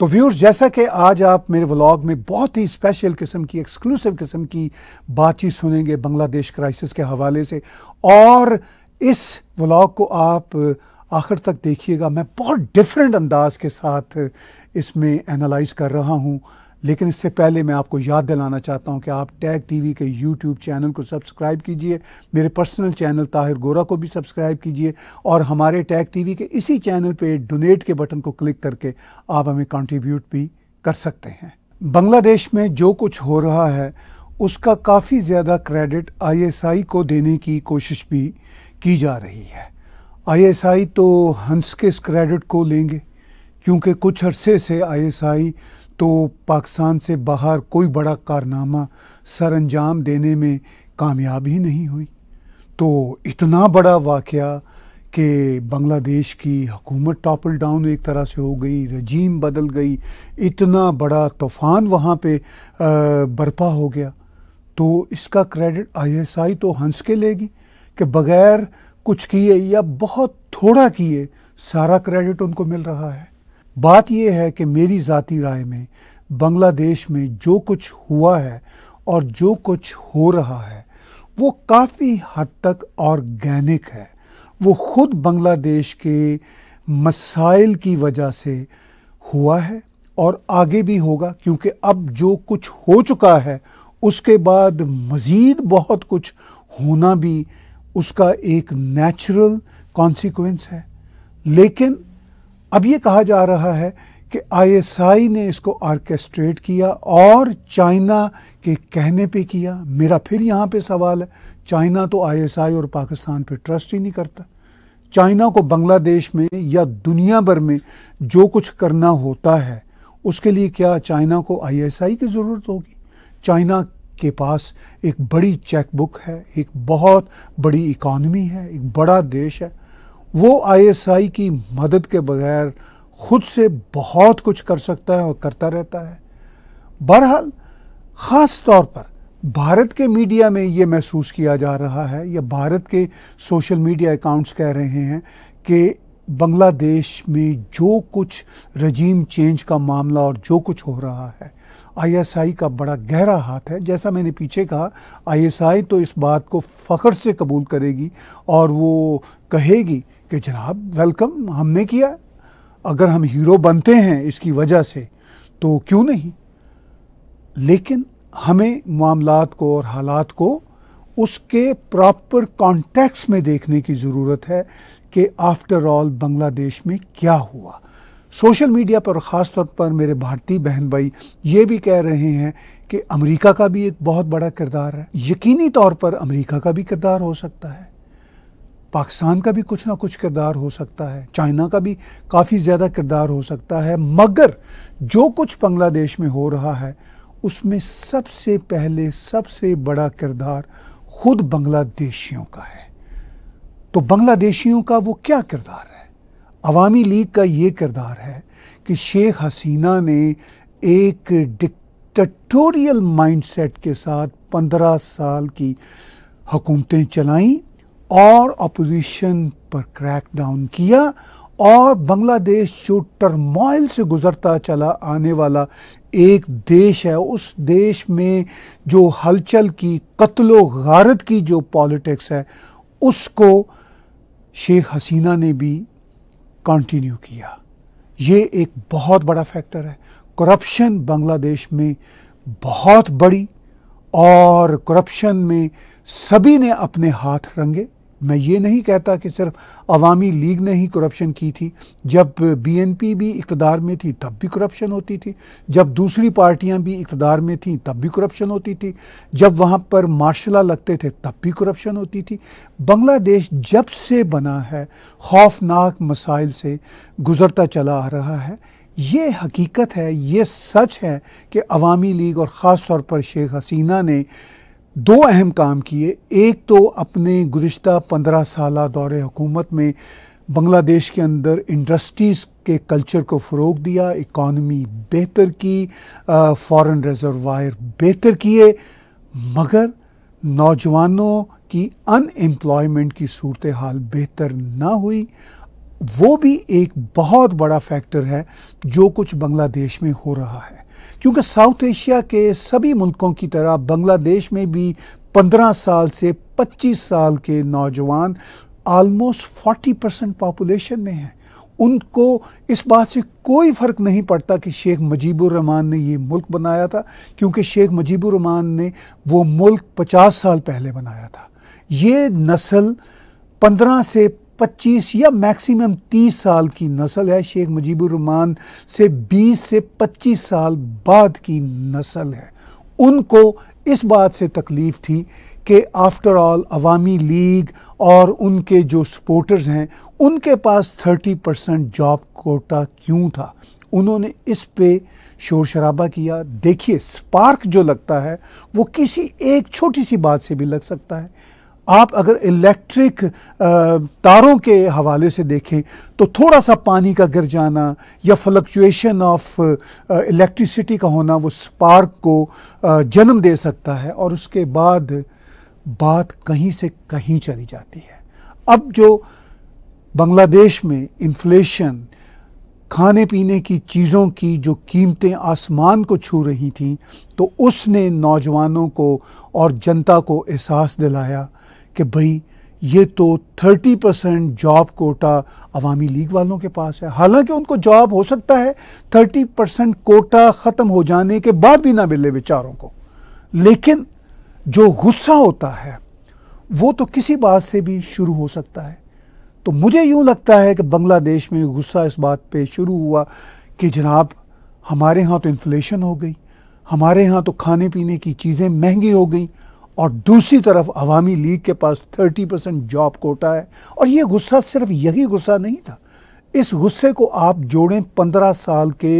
तो व्यूअर्स जैसा कि आज आप मेरे व्लॉग में बहुत ही स्पेशल किस्म की एक्सक्लूसिव किस्म की बातचीत सुनेंगे बांग्लादेश क्राइसिस के हवाले से और इस व्लॉग को आप आखिर तक देखिएगा मैं बहुत डिफरेंट अंदाज के साथ इसमें एनालाइज कर रहा हूँ लेकिन इससे पहले मैं आपको याद दिलाना चाहता हूं कि आप टैग टीवी के यूट्यूब चैनल को सब्सक्राइब कीजिए मेरे पर्सनल चैनल ताहिर गोरा को भी सब्सक्राइब कीजिए और हमारे टैग टीवी के इसी चैनल पे डोनेट के बटन को क्लिक करके आप हमें कंट्रीब्यूट भी कर सकते हैं बांग्लादेश में जो कुछ हो रहा है उसका काफ़ी ज़्यादा क्रेडिट आई को देने की कोशिश भी की जा रही है आई तो हंस के इस क्रेडिट को लेंगे क्योंकि कुछ अरसे से आई तो पाकिस्तान से बाहर कोई बड़ा कारनामा सर अंजाम देने में कामयाब ही नहीं हुई तो इतना बड़ा वाक़ कि बांग्लादेश की हकूमत टॉपल डाउन एक तरह से हो गई रजीम बदल गई इतना बड़ा तूफ़ान वहाँ पे बर्पा हो गया तो इसका क्रेडिट आईएसआई तो हंस के लेगी कि बग़ैर कुछ किए या बहुत थोड़ा किए सारा क्रेडिट उनको मिल रहा है बात यह है कि मेरी ज़ाती राय में बांग्लादेश में जो कुछ हुआ है और जो कुछ हो रहा है वो काफ़ी हद तक ऑर्गेनिक है वो ख़ुद बांग्लादेश के मसाइल की वजह से हुआ है और आगे भी होगा क्योंकि अब जो कुछ हो चुका है उसके बाद मज़ीद बहुत कुछ होना भी उसका एक नेचुरल कॉन्सिक्वेंस है लेकिन अब ये कहा जा रहा है कि आईएसआई ने इसको आर्केस्ट्रेट किया और चाइना के कहने पे किया मेरा फिर यहाँ पे सवाल है चाइना तो आईएसआई और पाकिस्तान पे ट्रस्ट ही नहीं करता चाइना को बांग्लादेश में या दुनिया भर में जो कुछ करना होता है उसके लिए क्या चाइना को आईएसआई की ज़रूरत होगी चाइना के पास एक बड़ी चेकबुक है एक बहुत बड़ी इकॉनमी है एक बड़ा देश है वो आईएसआई की मदद के बगैर खुद से बहुत कुछ कर सकता है और करता रहता है बहरहाल ख़ास तौर पर भारत के मीडिया में ये महसूस किया जा रहा है या भारत के सोशल मीडिया अकाउंट्स कह रहे हैं कि बांग्लादेश में जो कुछ रजीम चेंज का मामला और जो कुछ हो रहा है आईएसआई का बड़ा गहरा हाथ है जैसा मैंने पीछे कहा आईएसआई तो इस बात को फ़ख्र से कबूल करेगी और वो कहेगी कि जनाब वेलकम हमने किया अगर हम हीरो बनते हैं इसकी वजह से तो क्यों नहीं लेकिन हमें मामलात को और हालात को उसके प्रॉपर कॉन्टेक्स में देखने की ज़रूरत है कि आफ्टर ऑल बांग्लादेश में क्या हुआ सोशल मीडिया पर ख़ास तौर पर मेरे भारतीय बहन भाई ये भी कह रहे हैं कि अमेरिका का भी एक बहुत बड़ा किरदार है यकीनी तौर पर अमेरिका का भी किरदार हो सकता है पाकिस्तान का भी कुछ ना कुछ किरदार हो सकता है चाइना का भी काफ़ी ज़्यादा किरदार हो सकता है मगर जो कुछ बांग्लादेश में हो रहा है उसमें सबसे पहले सबसे बड़ा किरदार खुद बांग्लादेशियों का है तो बांग्लादेशियों का वो क्या किरदार है अवामी लीग का ये किरदार है कि शेख हसीना ने एक डिक्टटोरियल माइंडसेट के साथ पंद्रह साल की हुकूमतें चलाईं और अपोजिशन पर क्रैक डाउन किया और बांग्लादेश जो टर्मोइल से गुजरता चला आने वाला एक देश है उस देश में जो हलचल की कत्लो गारत की जो पॉलिटिक्स है उसको शेख हसीना ने भी कंटिन्यू किया ये एक बहुत बड़ा फैक्टर है करप्शन बांग्लादेश में बहुत बड़ी और करप्शन में सभी ने अपने हाथ रंगे मैं ये नहीं कहता कि सिर्फ अवामी लीग ने ही करप्शन की थी जब बीएनपी भी इकतदार में थी तब भी करप्शन होती थी जब दूसरी पार्टियां भी इकतदार में थी तब भी करप्शन होती थी जब वहाँ पर मार्शला लगते थे तब भी करप्शन होती थी बांग्लादेश जब से बना है खौफनाक मसाइल से गुजरता चला आ रहा है ये हकीकत है ये सच है कि अवामी लीग और ख़ास तौर पर शेख हसीना ने दो अहम काम किए एक तो अपने गुज्त पंद्रह साल दौर हुकूमत में बांग्लादेश के अंदर इंडस्ट्रीज़ के कल्चर को फ़रोग दिया इकॉनमी बेहतर की फॉरेन रिजर्वायर बेहतर किए मगर नौजवानों की अनएम्प्लॉयमेंट की सूरत हाल बेहतर ना हुई वो भी एक बहुत बड़ा फैक्टर है जो कुछ बांग्लादेश में हो रहा है क्योंकि साउथ एशिया के सभी मुल्कों की तरह बांग्लादेश में भी 15 साल से 25 साल के नौजवान आलमोस्ट 40 परसेंट पॉपुलेशन में हैं उनको इस बात से कोई फ़र्क नहीं पड़ता कि शेख मजीबुर रहमान ने ये मुल्क बनाया था क्योंकि शेख मजीबुर रहमान ने वो मुल्क 50 साल पहले बनाया था ये नस्ल 15 से पच्चीस या मैक्सिमम तीस साल की नस्ल है शेख मुजीबरमान से बीस से पच्चीस साल बाद की नस्ल है उनको इस बात से तकलीफ़ थी कि आफ्टर ऑल अवामी लीग और उनके जो सपोर्टर्स हैं उनके पास थर्टी परसेंट जॉब कोटा क्यों था उन्होंने इस पे शोर शराबा किया देखिए स्पार्क जो लगता है वो किसी एक छोटी सी बात से भी लग सकता है आप अगर इलेक्ट्रिक तारों के हवाले से देखें तो थोड़ा सा पानी का गिर जाना या फ्लक्चुएशन ऑफ इलेक्ट्रिसिटी का होना वो स्पार्क को जन्म दे सकता है और उसके बाद बात कहीं से कहीं चली जाती है अब जो बांग्लादेश में इन्फ्लेशन खाने पीने की चीज़ों की जो कीमतें आसमान को छू रही थीं तो उसने नौजवानों को और जनता को एहसास दिलाया कि भाई ये तो 30 percent job quota Awami League वालों के पास है हालांकि उनको जॉब हो सकता है 30 परसेंट कोटा ख़त्म हो जाने के बाद भी ना मिले बेचारों को लेकिन जो गुस्सा होता है वो तो किसी बात से भी शुरू हो सकता है तो मुझे यूँ लगता है कि बांग्लादेश में गुस्सा इस बात पे शुरू हुआ कि जनाब हमारे यहाँ तो इन्फ्लेशन हो गई हमारे यहाँ तो खाने पीने की चीज़ें महंगी हो गई और दूसरी तरफ अवामी लीग के पास 30 परसेंट जॉब कोटा है और ये गुस्सा सिर्फ यही गुस्सा नहीं था इस गुस्से को आप जोड़ें 15 साल के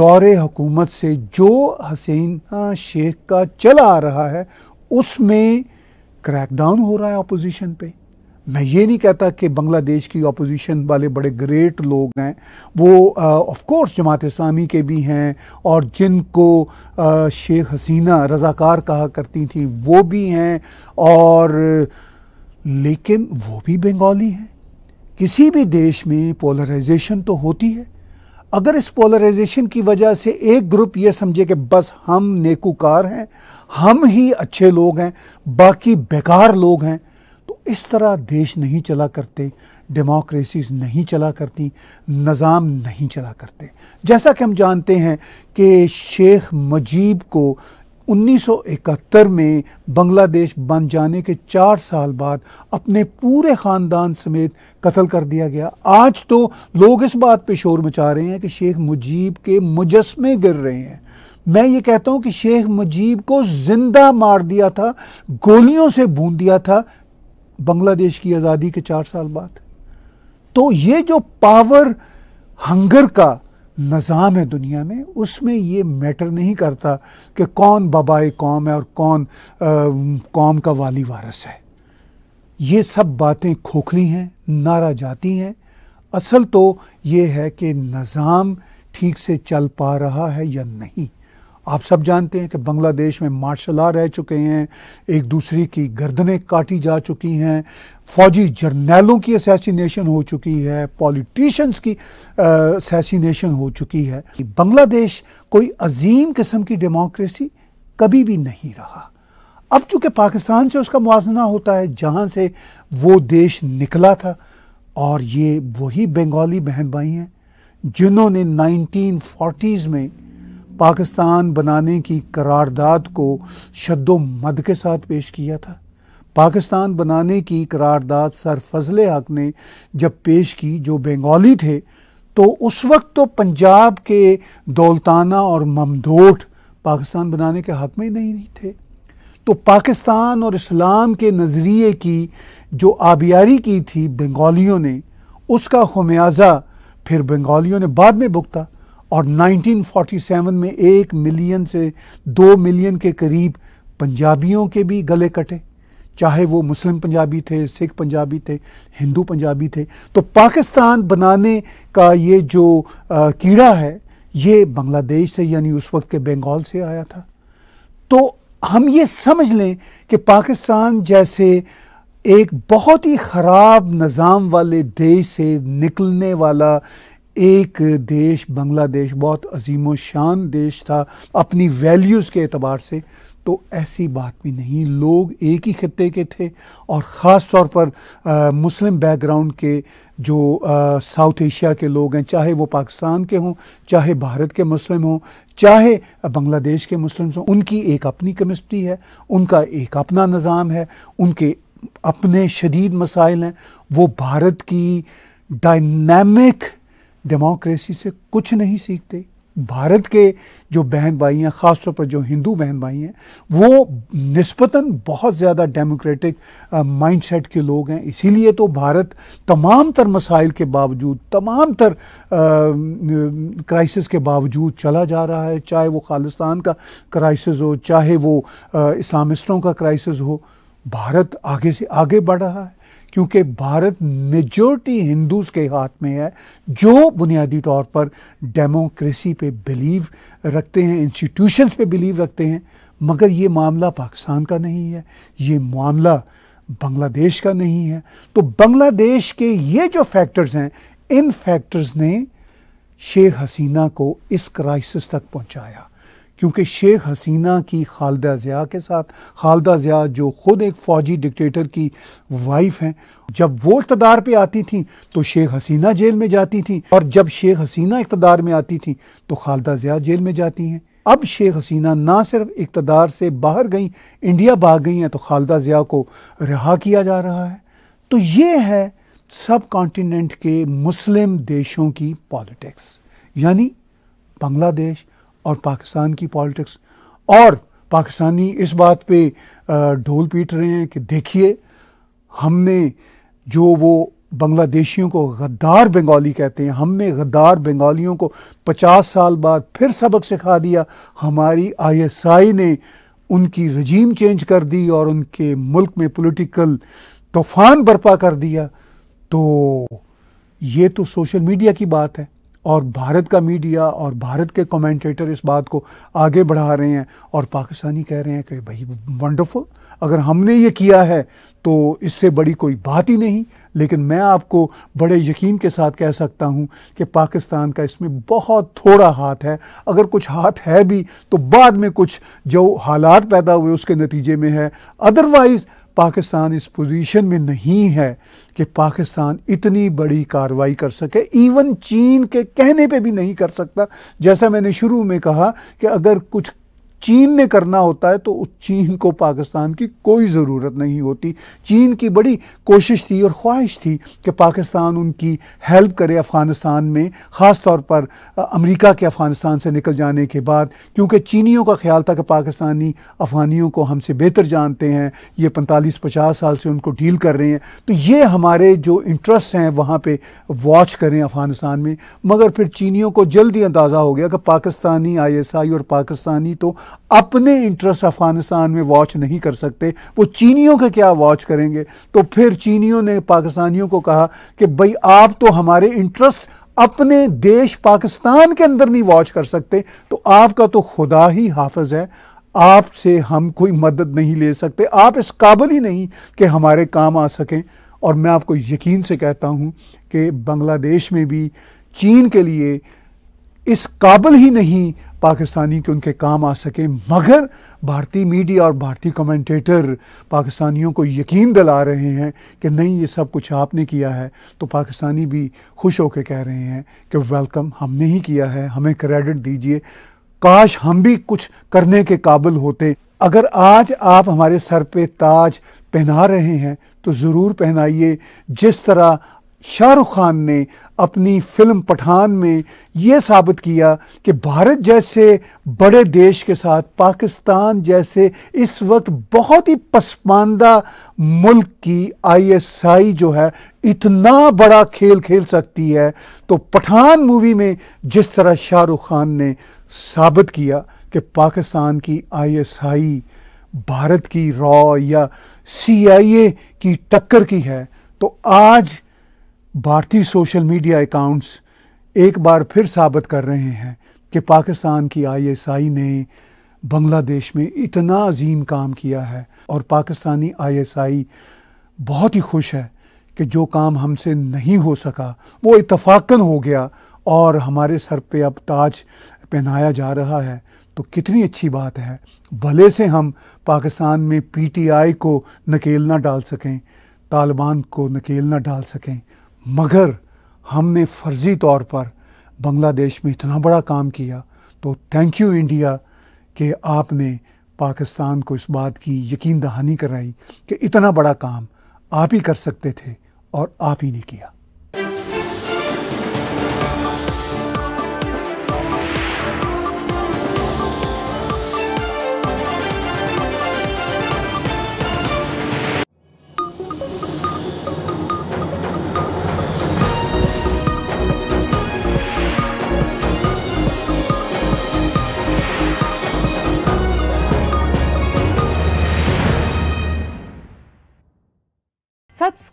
दौरे हुकूमत से जो हसीना शेख का चला आ रहा है उसमें क्रैकडाउन हो रहा है अपोजिशन पे मैं ये नहीं कहता कि बांग्लादेश की अपोजिशन वाले बड़े ग्रेट लोग हैं वो ऑफ कोर्स जमात इस्लामी के भी हैं और जिनको शेख हसीना रज़ाकार कहा करती थी वो भी हैं और लेकिन वो भी बंगाली हैं किसी भी देश में पोलराइजेशन तो होती है अगर इस पोलराइजेशन की वजह से एक ग्रुप ये समझे कि बस हम नेकूकार हैं हम ही अच्छे लोग हैं बाकी बेकार लोग हैं इस तरह देश नहीं चला करते डेमोक्रेसीज नहीं चला करती निज़ाम नहीं चला करते जैसा कि हम जानते हैं कि शेख मजीब को 1971 में बांग्लादेश बन जाने के चार साल बाद अपने पूरे ख़ानदान समेत कत्ल कर दिया गया आज तो लोग इस बात पे शोर मचा रहे हैं कि शेख मुजीब के मुजस्मे गिर रहे हैं मैं ये कहता हूँ कि शेख मुजीब को ज़िंदा मार दिया था गोलियों से भून दिया था बांग्लादेश की आज़ादी के चार साल बाद तो ये जो पावर हंगर का निज़ाम है दुनिया में उसमें ये मैटर नहीं करता कि कौन बबाई कौम है और कौन कौम का वाली वारस है ये सब बातें खोखली हैं नारा जाती हैं असल तो ये है कि निज़ाम ठीक से चल पा रहा है या नहीं आप सब जानते हैं कि बांग्लादेश में मार्शल आ रह चुके हैं एक दूसरे की गर्दनें काटी जा चुकी हैं फौजी जर्नैलों की असैसिनेशन हो चुकी है पॉलिटिशियंस की असैसिनेशन हो चुकी है बांग्लादेश कोई अजीम किस्म की डेमोक्रेसी कभी भी नहीं रहा अब चूंकि पाकिस्तान से उसका मुजना होता है जहाँ से वो देश निकला था और ये वही बंगाली बहन भाई हैं जिन्होंने नाइनटीन में पाकिस्तान बनाने की करारदाद को शद मद के साथ पेश किया था पाकिस्तान बनाने की करारदाद सर फजल हक ने जब पेश की जो बंगाली थे तो उस वक्त तो पंजाब के दौलताना और ममदोट पाकिस्तान बनाने के हक में ही नहीं, नहीं थे तो पाकिस्तान और इस्लाम के नज़रिए की जो आबियारी की थी बंगालियों ने उसका खमियाजा फिर बंगालियों ने बाद में भुगता और 1947 में एक मिलियन से दो मिलियन के करीब पंजाबियों के भी गले कटे चाहे वो मुस्लिम पंजाबी थे सिख पंजाबी थे हिंदू पंजाबी थे तो पाकिस्तान बनाने का ये जो आ, कीड़ा है ये बांग्लादेश से यानी उस वक्त के बंगाल से आया था तो हम ये समझ लें कि पाकिस्तान जैसे एक बहुत ही ख़राब निज़ाम वाले देश से निकलने वाला एक देश बांग्लादेश बहुत अजीम शान देश था अपनी वैल्यूज़ के अतबार से तो ऐसी बात भी नहीं लोग एक ही खत्े के थे और ख़ास तौर पर आ, मुस्लिम बैकग्राउंड के जो साउथ एशिया के लोग हैं चाहे वो पाकिस्तान के हों चाहे भारत के मुस्लिम हों चाहे बांग्लादेश के मुस्लिम हों उनकी एक अपनी कमिस्ट्री है उनका एक अपना निज़ाम है उनके अपने शदीद मसाइल हैं वो भारत की डायनेमिक डेमोक्रेसी से कुछ नहीं सीखते भारत के जो बहन भाई हैं ख़ासतौर पर जो हिंदू बहन भाई हैं वो नस्बता बहुत ज़्यादा डेमोक्रेटिक माइंडसेट के लोग हैं इसीलिए तो भारत तमाम तर मसाइल के बावजूद तमाम तर क्राइसिस के बावजूद चला जा रहा है चाहे वो खालिस्तान का क्राइसिस हो चाहे वो इस्लामिस्टों का क्राइसिस हो भारत आगे से आगे बढ़ रहा है क्योंकि भारत मेजोरिटी हिंदूज के हाथ में है जो बुनियादी तौर पर डेमोक्रेसी पे बिलीव रखते हैं इंस्टीट्यूशंस पे बिलीव रखते हैं मगर ये मामला पाकिस्तान का नहीं है ये मामला बांग्लादेश का नहीं है तो बांग्लादेश के ये जो फैक्टर्स हैं इन फैक्टर्स ने शेख हसीना को इस क्राइसिस तक पहुंचाया क्योंकि शेख हसीना की खालदा ज़िया के साथ खालदा ज़िया जो ख़ुद एक फ़ौजी डिक्टेटर की वाइफ हैं जब वो इकतदार पे आती थी तो शेख हसीना जेल में जाती थी और जब शेख हसीना इकतदार में आती थी तो खालदा ज़िया जेल में जाती हैं अब शेख हसीना ना सिर्फ इकतदार से बाहर गई इंडिया भाग गई हैं तो खालदा ज़िया को रिहा किया जा रहा है तो ये है सब कॉन्टीनेंट के मुस्लिम देशों की पॉलिटिक्स यानी बांग्लादेश और पाकिस्तान की पॉलिटिक्स और पाकिस्तानी इस बात पे ढोल पीट रहे हैं कि देखिए हमने जो वो बांग्लादेशियों को गद्दार बंगाली कहते हैं हमने गद्दार बंगालियों को 50 साल बाद फिर सबक सिखा दिया हमारी आईएसआई ने उनकी रजीम चेंज कर दी और उनके मुल्क में पॉलिटिकल तूफान बर्पा कर दिया तो ये तो सोशल मीडिया की बात है और भारत का मीडिया और भारत के कमेंटेटर इस बात को आगे बढ़ा रहे हैं और पाकिस्तानी कह रहे हैं कि भाई वंडरफुल अगर हमने ये किया है तो इससे बड़ी कोई बात ही नहीं लेकिन मैं आपको बड़े यकीन के साथ कह सकता हूँ कि पाकिस्तान का इसमें बहुत थोड़ा हाथ है अगर कुछ हाथ है भी तो बाद में कुछ जो हालात पैदा हुए उसके नतीजे में है अदरवाइज़ पाकिस्तान इस पोजीशन में नहीं है कि पाकिस्तान इतनी बड़ी कार्रवाई कर सके इवन चीन के कहने पे भी नहीं कर सकता जैसा मैंने शुरू में कहा कि अगर कुछ चीन ने करना होता है तो उस चीन को पाकिस्तान की कोई ज़रूरत नहीं होती चीन की बड़ी कोशिश थी और ख्वाहिश थी कि पाकिस्तान उनकी हेल्प करे अफ़गानिस्तान में ख़ास तौर पर अमेरिका के अफ़गानिस्तान से निकल जाने के बाद क्योंकि चीनियों का ख्याल था कि पाकिस्तानी अफ़गानियों को हमसे बेहतर जानते हैं ये पैंतालीस पचास साल से उनको डील कर रहे हैं तो ये हमारे जो इंटरेस्ट हैं वहाँ पर वॉच करें अफ़गानिस्तान में मगर फिर चीनीों को जल्दी अंदाज़ा हो गया कि पाकिस्तानी आई और पाकिस्तानी तो अपने इंटरेस्ट अफगानिस्तान में वॉच नहीं कर सकते वो चीनियों का क्या वॉच करेंगे तो फिर चीनियों ने पाकिस्तानियों को कहा कि भाई आप तो हमारे इंटरेस्ट अपने देश पाकिस्तान के अंदर नहीं वॉच कर सकते तो आपका तो खुदा ही हाफज है आपसे हम कोई मदद नहीं ले सकते आप इस काबिल ही नहीं कि हमारे काम आ सकें और मैं आपको यकीन से कहता हूं कि बांग्लादेश में भी चीन के लिए इस काबिल ही नहीं पाकिस्तानी के उनके काम आ सके मगर भारतीय मीडिया और भारतीय कमेंटेटर पाकिस्तानियों को यकीन दिला रहे हैं कि नहीं ये सब कुछ आपने किया है तो पाकिस्तानी भी खुश होकर कह रहे हैं कि वेलकम हमने ही किया है हमें क्रेडिट दीजिए काश हम भी कुछ करने के काबिल होते अगर आज आप हमारे सर पे ताज पहना रहे हैं तो ज़रूर पहनाइए जिस तरह शाहरुख खान ने अपनी फिल्म पठान में यह साबित किया कि भारत जैसे बड़े देश के साथ पाकिस्तान जैसे इस वक्त बहुत ही पसमानदा मुल्क की आईएसआई जो है इतना बड़ा खेल खेल सकती है तो पठान मूवी में जिस तरह शाहरुख खान ने साबित किया कि पाकिस्तान की आईएसआई भारत की रॉ या सीआईए की टक्कर की है तो आज भारतीय सोशल मीडिया अकाउंट्स एक बार फिर साबित कर रहे हैं कि पाकिस्तान की आईएसआई ने बांग्लादेश में इतना अजीम काम किया है और पाकिस्तानी आईएसआई बहुत ही खुश है कि जो काम हमसे नहीं हो सका वो इतफाक़न हो गया और हमारे सर पे अब ताज पहनाया जा रहा है तो कितनी अच्छी बात है भले से हम पाकिस्तान में पीटीआई को नकेल ना डाल सकें तालिबान को नकेल ना डाल सकें मगर हमने फर्जी तौर पर बांग्लादेश में इतना बड़ा काम किया तो थैंक यू इंडिया कि आपने पाकिस्तान को इस बात की यकीन दहानी कराई कि इतना बड़ा काम आप ही कर सकते थे और आप ही ने किया